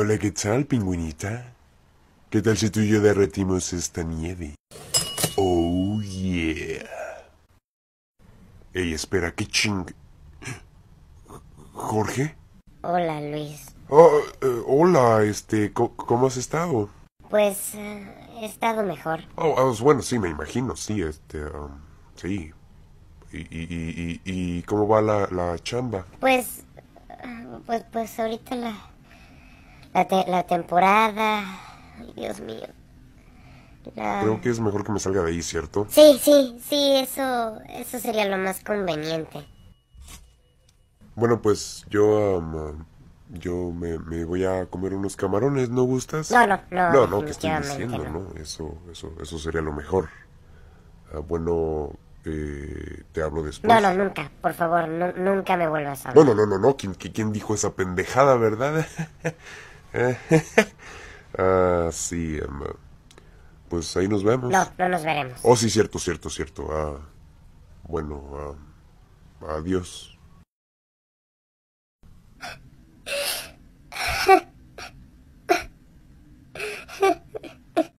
Hola, ¿qué tal, pingüinita? ¿Qué tal si tú y yo derretimos esta nieve? Oh, yeah. Ey, espera, qué ching... ¿Jorge? Hola, Luis. Oh, eh, hola, este, ¿cómo has estado? Pues, eh, he estado mejor. Oh, ah, pues, bueno, sí, me imagino, sí, este, um, sí. Y, y, cómo va la, la chamba? Pues, eh, pues, pues ahorita la, la, la temporada. Dios mío. Creo que es mejor que me salga de ahí, ¿cierto? Sí, sí, sí, eso, eso sería lo más conveniente. Bueno, pues yo, um, yo me, voy a comer unos camarones, ¿no gustas? No, no, no. No, que estoy diciendo, no. Eso, eso, eso sería lo mejor. Ah, bueno, eh, te hablo después. No, no, nunca, por favor, no, nunca me vuelvas a hablar. No, no, no, no, no. ¿Quién, quién dijo esa pendejada, verdad? Ah ah, Emma. Pues ahí nos vemos. No, no nos veremos. Oh, sí, cierto, cierto, cierto. Ah, bueno, ah, adiós.